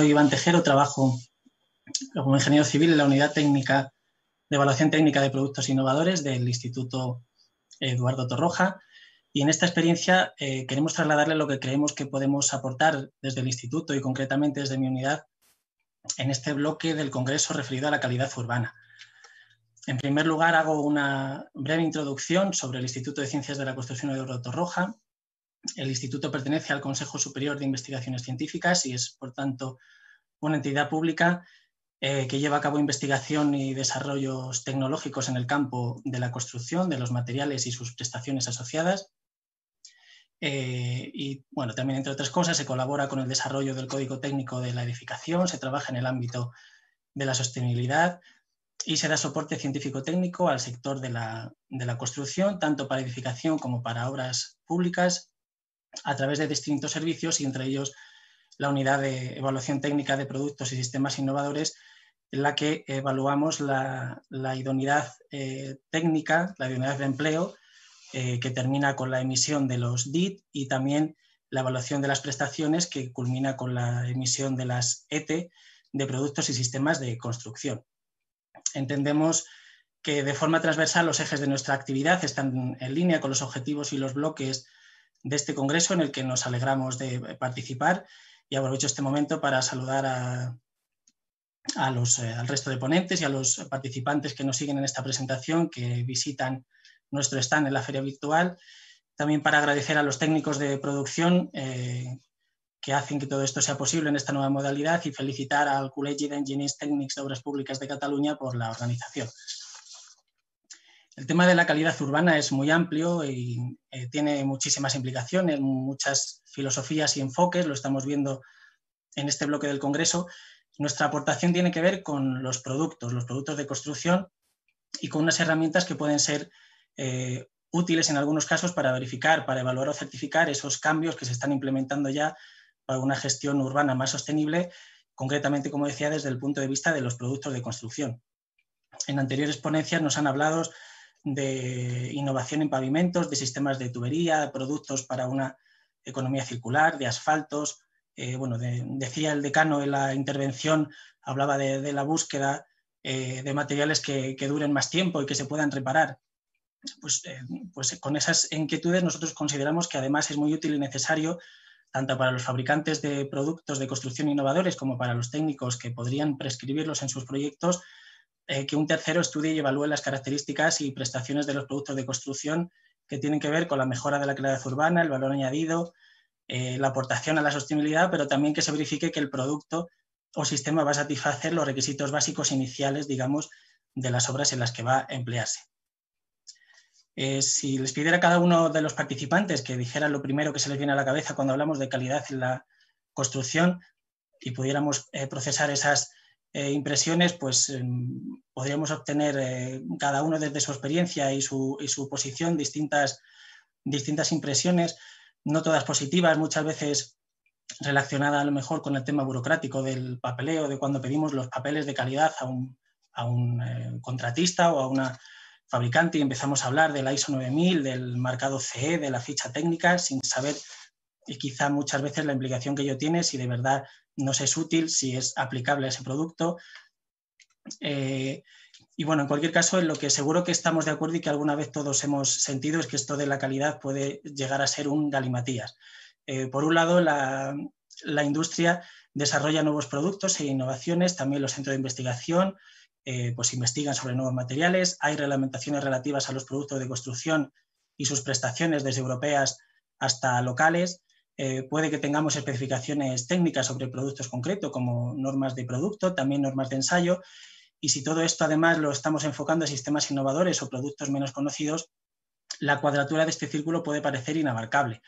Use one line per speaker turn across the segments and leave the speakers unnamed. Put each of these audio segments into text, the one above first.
soy Iván Tejero, trabajo como ingeniero civil en la unidad técnica de evaluación técnica de productos innovadores del Instituto Eduardo Torroja. Y en esta experiencia eh, queremos trasladarle lo que creemos que podemos aportar desde el instituto y concretamente desde mi unidad en este bloque del Congreso referido a la calidad urbana. En primer lugar, hago una breve introducción sobre el Instituto de Ciencias de la Construcción Eduardo Torroja, el instituto pertenece al Consejo Superior de Investigaciones Científicas y es, por tanto, una entidad pública eh, que lleva a cabo investigación y desarrollos tecnológicos en el campo de la construcción, de los materiales y sus prestaciones asociadas. Eh, y bueno, también entre otras cosas se colabora con el desarrollo del código técnico de la edificación, se trabaja en el ámbito de la sostenibilidad y se da soporte científico-técnico al sector de la, de la construcción, tanto para edificación como para obras públicas a través de distintos servicios y entre ellos la unidad de evaluación técnica de productos y sistemas innovadores, en la que evaluamos la, idoneidad eh, técnica, la idoneidad de empleo, eh, que termina con la emisión de los DIT y también la evaluación de las prestaciones, que culmina con la emisión de las ET de productos y sistemas de construcción. Entendemos que de forma transversal los ejes de nuestra actividad están en línea con los objetivos y los bloques de este congreso en el que nos alegramos de participar y aprovecho este momento para saludar a, los, eh, al resto de ponentes y a los participantes que nos siguen en esta presentación, que visitan nuestro stand en la feria virtual. También para agradecer a los técnicos de producción eh, que hacen que todo esto sea posible en esta nueva modalidad y felicitar al de colegio ingenieros técnicos de obras públicas de Cataluña por la organización. El tema de la calidad urbana es muy amplio y eh, tiene muchísimas implicaciones, muchas filosofías y enfoques, lo estamos viendo en este bloque del Congreso. Nuestra aportación tiene que ver con los productos, los productos de construcción y con unas herramientas que pueden ser eh, útiles en algunos casos para verificar, para evaluar o certificar esos cambios que se están implementando ya para una gestión urbana más sostenible, concretamente, como decía, desde el punto de vista de los productos de construcción. En anteriores ponencias nos han hablado de innovación en pavimentos, de sistemas de tubería, productos para una economía circular, de asfaltos. Eh, bueno, decía el decano en la intervención, hablaba de, la búsqueda eh, de materiales que, duren más tiempo y que se puedan reparar. Pues, eh, pues con esas inquietudes nosotros consideramos que además es muy útil y necesario tanto para los fabricantes de productos de construcción innovadores como para los técnicos que podrían prescribirlos en sus proyectos, eh, que un tercero estudie y evalúe las características y prestaciones de los productos de construcción que tienen que ver con la mejora de la calidad urbana, el valor añadido, eh, la aportación a la sostenibilidad, pero también que se verifique que el producto o sistema va a satisfacer los requisitos básicos iniciales, digamos, de las obras en las que va a emplearse. Eh, si les pidiera a cada uno de los participantes que dijera lo primero que se les viene a la cabeza cuando hablamos de calidad en la construcción y pudiéramos procesar esas eh, impresiones, pues em, podríamos obtener eh, cada uno desde su experiencia y su, posición distintas, distintas, impresiones, no todas positivas, muchas veces relacionadas a lo mejor con el tema burocrático del papeleo, de cuando pedimos los papeles de calidad a un, a un eh, contratista o a una fabricante y empezamos a hablar de la ISO 9000, del marcado CE, de la ficha técnica, sin saber y quizá muchas veces la implicación que ello tiene si de verdad nos es útil, si es aplicable a ese producto. Eh, y bueno, en cualquier caso, en lo que seguro que estamos de acuerdo y que alguna vez todos hemos sentido es que esto de la calidad puede llegar a ser un galimatías. Eh, por un lado, la, industria desarrolla nuevos productos e innovaciones, también los centros de investigación eh, pues investigan sobre nuevos materiales, hay reglamentaciones relativas a los productos de construcción y sus prestaciones desde europeas hasta locales, eh, puede que tengamos especificaciones técnicas sobre productos concretos, como normas de producto, también normas de ensayo. Y si todo esto además lo estamos enfocando a sistemas innovadores o productos menos conocidos, la cuadratura de este círculo puede parecer inabarcable.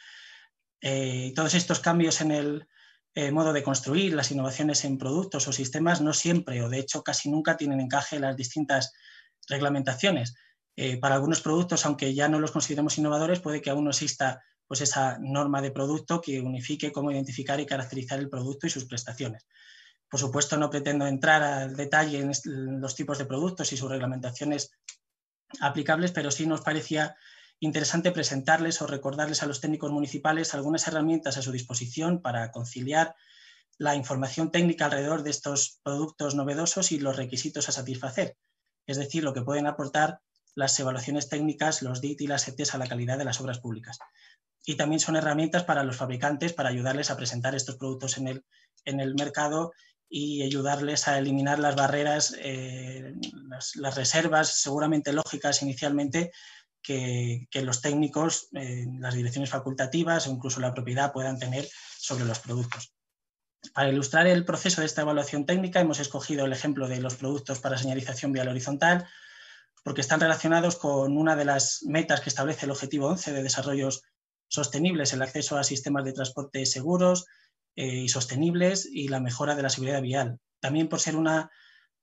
Eh, todos estos cambios en el eh, modo de construir, las innovaciones en productos o sistemas, no siempre o de hecho casi nunca tienen encaje en las distintas reglamentaciones. para algunos productos, aunque ya no los consideremos innovadores, puede que aún no exista pues esa norma de producto que unifique cómo identificar y caracterizar el producto y sus prestaciones. Por supuesto, no pretendo entrar al detalle en los tipos de productos y sus reglamentaciones aplicables, pero sí nos parecía interesante presentarles o recordarles a los técnicos municipales algunas herramientas a su disposición para conciliar la información técnica alrededor de estos productos novedosos y los requisitos a satisfacer, es decir, lo que pueden aportar las evaluaciones técnicas, los DIT y las ETS a la calidad de las obras públicas y también son herramientas para los fabricantes para ayudarles a presentar estos productos en el, en el mercado y ayudarles a eliminar las barreras, eh, las, reservas seguramente lógicas inicialmente que, los técnicos, las direcciones facultativas o incluso la propiedad puedan tener sobre los productos. Para ilustrar el proceso de esta evaluación técnica hemos escogido el ejemplo de los productos para señalización vial horizontal porque están relacionados con una de las metas que establece el objetivo 11 de desarrollos sostenibles, el acceso a sistemas de transporte seguros eh, y sostenibles y la mejora de la seguridad vial. También por ser, una,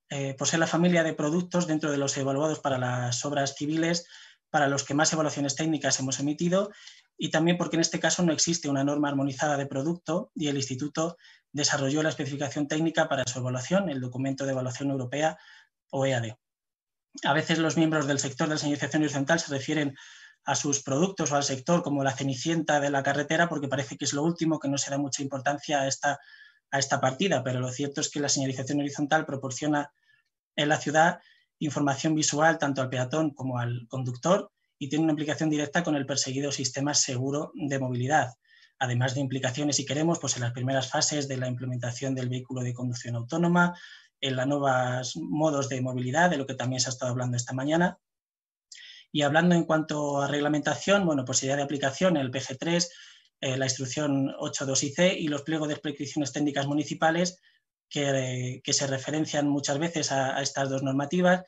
eh, por ser la familia de productos dentro de los evaluados para las obras civiles, para los que más evaluaciones técnicas hemos emitido y también porque en este caso no existe una norma armonizada de producto y el Instituto desarrolló la especificación técnica para su evaluación, el documento de evaluación europea o EAD. A veces los miembros del sector de la señalización horizontal se refieren a sus productos o al sector como la cenicienta de la carretera, porque parece que es lo último, que no se da mucha importancia a esta, a esta partida, pero lo cierto es que la señalización horizontal proporciona en la ciudad información visual tanto al peatón como al conductor y tiene una implicación directa con el perseguido sistema seguro de movilidad, además de implicaciones, si queremos, pues en las primeras fases de la implementación del vehículo de conducción autónoma, en los nuevos modos de movilidad, de lo que también se ha estado hablando esta mañana, y hablando en cuanto a reglamentación, bueno, pues sería de aplicación el PG3, eh, la instrucción 8.2 c y los pliegos de prescripciones técnicas municipales que, eh, se referencian muchas veces a, estas dos normativas,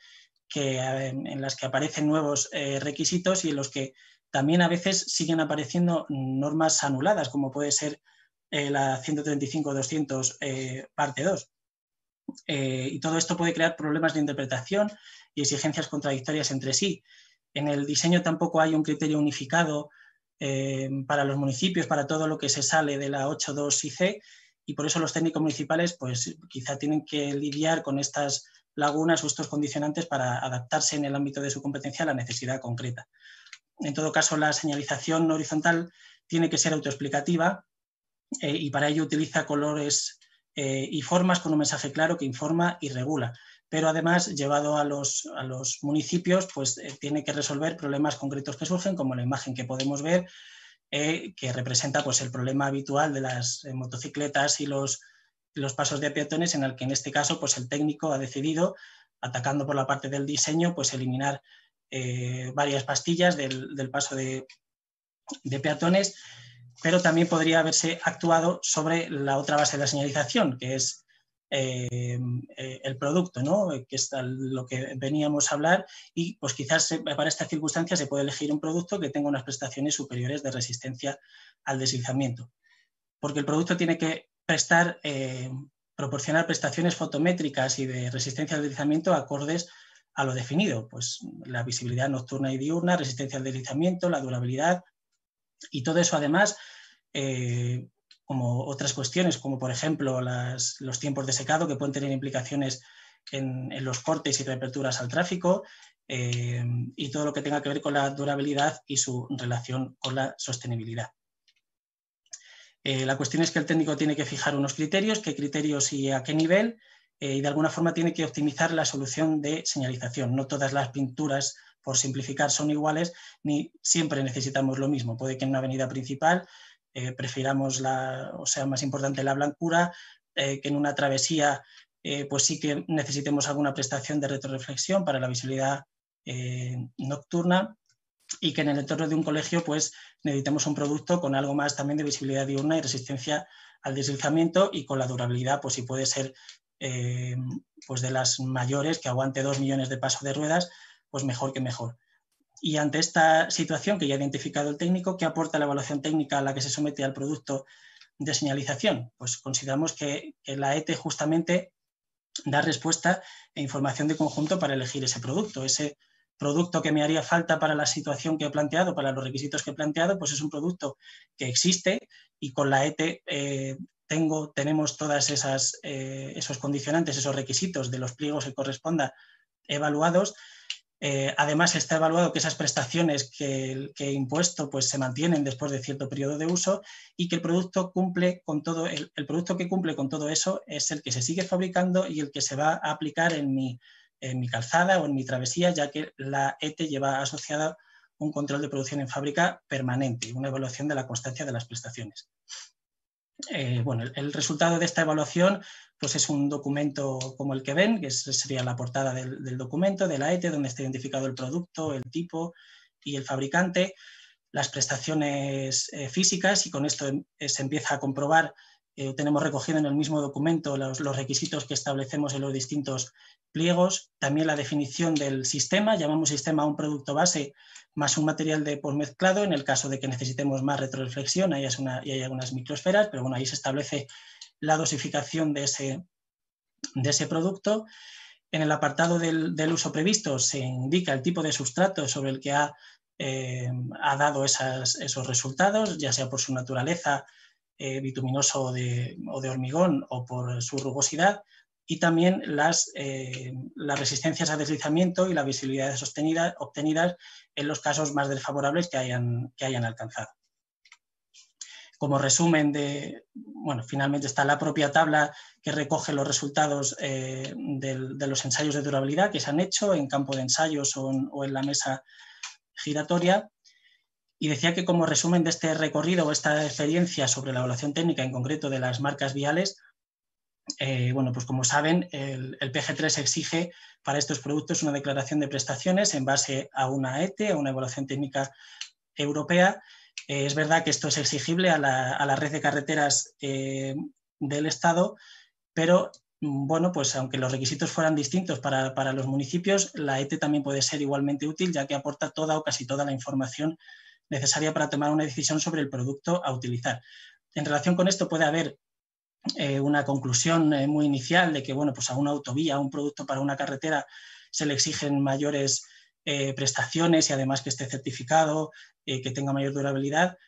en, las que aparecen nuevos eh, requisitos y en los que también a veces siguen apareciendo normas anuladas, como puede ser la 135-200 parte 2. y todo esto puede crear problemas de interpretación y exigencias contradictorias entre sí. En el diseño tampoco hay un criterio unificado eh, para los municipios, para todo lo que se sale de la 8.2 IC y por eso los técnicos municipales pues quizá tienen que lidiar con estas lagunas o estos condicionantes para adaptarse en el ámbito de su competencia a la necesidad concreta. En todo caso, la señalización horizontal tiene que ser autoexplicativa eh, y para ello utiliza colores eh, y formas con un mensaje claro que informa y regula pero además llevado a los, municipios, pues eh, tiene que resolver problemas concretos que surgen, como la imagen que podemos ver, eh, que representa pues, el problema habitual de las eh, motocicletas y los, los, pasos de peatones, en el que en este caso pues, el técnico ha decidido, atacando por la parte del diseño, pues eliminar varias pastillas del, paso de peatones, pero también podría haberse actuado sobre la otra base de la señalización, que es Em, eh, el producto, que es lo que veníamos a hablar, y pues quizás para esta circunstancia se puede elegir un producto que tenga unas prestaciones superiores de resistencia al deslizamiento, porque el producto tiene que prestar, em, proporcionar prestaciones fotométricas y de resistencia al deslizamiento acordes a lo definido, pues la visibilidad nocturna y diurna, resistencia al deslizamiento, la durabilidad, y todo eso además eh, como otras cuestiones, como por ejemplo los tiempos de secado que pueden tener implicaciones en, los cortes y reaperturas al tráfico eh, y todo lo que tenga que ver con la durabilidad y su relación con la sostenibilidad. Eh, la cuestión es que el técnico tiene que fijar unos criterios, qué criterios y a qué nivel, eh, y de alguna forma tiene que optimizar la solución de señalización. No todas las pinturas, por simplificar, son iguales, ni siempre necesitamos lo mismo. Puede que en una avenida principal eh, prefiramos la, o sea más importante la blancura, eh, que en una travesía eh, pues sí que necesitemos alguna prestación de retroreflexión para la visibilidad nocturna y que en el entorno de un colegio pues necesitemos un producto con algo más también de visibilidad diurna y resistencia al deslizamiento y con la durabilidad pues si puede ser pues de las mayores que aguante dos millones de pasos de ruedas pues mejor que mejor. Y ante esta situación que ya ha identificado el técnico, ¿qué aporta la evaluación técnica a la que se somete al producto de señalización? Pues consideramos que, la ETE justamente da respuesta e información de conjunto para elegir ese producto. Ese producto que me haría falta para la situación que he planteado, para los requisitos que he planteado, pues es un producto que existe y con la ET eh, tengo, tenemos todas esas eh, esos condicionantes, esos requisitos de los pliegos que corresponda evaluados eh, además, está evaluado que esas prestaciones que, he impuesto pues, se mantienen después de cierto periodo de uso y que el producto, cumple con todo el, producto que cumple con todo eso es el que se sigue fabricando y el que se va a aplicar en mi, en mi calzada o en mi travesía, ya que la ETE lleva asociada un control de producción en fábrica permanente, una evaluación de la constancia de las prestaciones. Eh, bueno, el, resultado de esta evaluación pues es un documento como el que ven, que sería la portada del, documento, de la e donde está identificado el producto, el tipo y el fabricante, las prestaciones eh, físicas y con esto em, se empieza a comprobar eh, tenemos recogido en el mismo documento los, requisitos que establecemos en los distintos pliegos, también la definición del sistema, llamamos sistema a un producto base más un material de mezclado en el caso de que necesitemos más retroreflexión, ahí, hay algunas microsferas, pero bueno, ahí se establece la dosificación de ese, producto. En el apartado del, uso previsto se indica el tipo de sustrato sobre el que ha, eh, dado esos resultados, ya sea por su naturaleza, eh, bituminoso o de hormigón o por su rugosidad y también las, eh, resistencias a deslizamiento y la visibilidad obtenidas en los casos más desfavorables que hayan, alcanzado. Como resumen bueno, finalmente está la propia tabla que recoge los resultados eh, de los ensayos de durabilidad que se han hecho en campo de ensayos o en la mesa giratoria y decía que como resumen de este recorrido o esta experiencia sobre la evaluación técnica en concreto de las marcas viales, eh, bueno, pues como saben, el, PG3 exige para estos productos una declaración de prestaciones en base a una ETE, a una evaluación técnica europea. Eh, es verdad que esto es exigible a la, red de carreteras eh, del Estado, pero bueno, pues aunque los requisitos fueran distintos para, para, los municipios, la ETE también puede ser igualmente útil, ya que aporta toda o casi toda la información necesaria para tomar una decisión sobre el producto a utilizar. En relación con esto puede haber eh, una conclusión eh, muy inicial de que bueno, pues a una autovía, a un producto para una carretera se le exigen mayores eh, prestaciones y además que esté certificado, que tenga mayor durabilidad.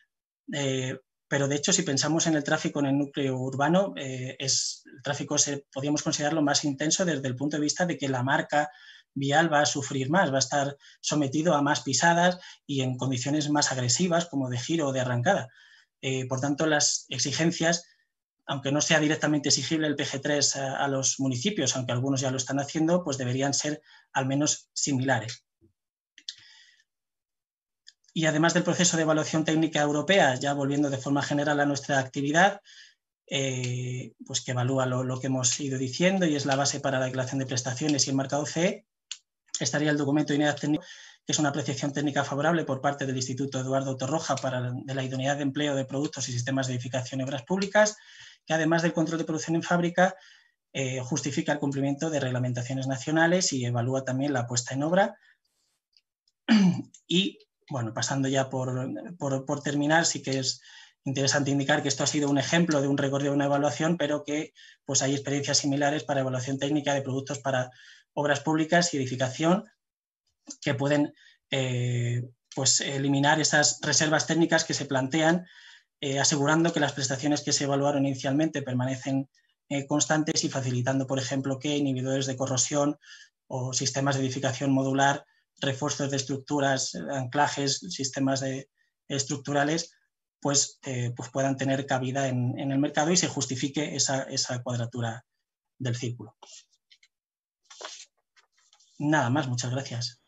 pero de hecho, si pensamos en el tráfico en el núcleo urbano, es, el tráfico se, podríamos considerarlo más intenso desde el punto de vista de que la marca vial va a sufrir más, va a estar sometido a más pisadas y en condiciones más agresivas, como de giro o de arrancada. Eh, por tanto, las exigencias, aunque no sea directamente exigible el PG3 a, los municipios, aunque algunos ya lo están haciendo, pues deberían ser al menos similares. Y además del proceso de evaluación técnica europea, ya volviendo de forma general a nuestra actividad, eh, pues que evalúa lo, lo, que hemos ido diciendo y es la base para la declaración de prestaciones y el marcado CE, estaría el documento de unidad técnica, que es una apreciación técnica favorable por parte del Instituto Eduardo Torroja para de la idoneidad de empleo de productos y sistemas de edificación y obras públicas, que además del control de producción en fábrica, eh, justifica el cumplimiento de reglamentaciones nacionales y evalúa también la puesta en obra. Y, bueno, pasando ya por, terminar, sí que es interesante indicar que esto ha sido un ejemplo de un recorrido de una evaluación, pero que pues, hay experiencias similares para evaluación técnica de productos para obras públicas y edificación que pueden eh, pues, eliminar esas reservas técnicas que se plantean, eh, asegurando que las prestaciones que se evaluaron inicialmente permanecen eh, constantes y facilitando, por ejemplo, que inhibidores de corrosión o sistemas de edificación modular, refuerzos de estructuras, anclajes, sistemas estructurales, pues, pues, puedan tener cabida en, el mercado y se justifique esa cuadratura del círculo. Nada más, muchas gracias.